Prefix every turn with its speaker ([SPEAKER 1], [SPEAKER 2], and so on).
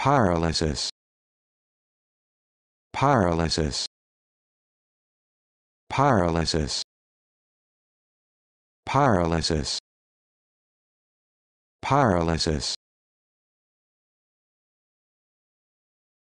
[SPEAKER 1] paralysis paralysis paralysis paralysis paralysis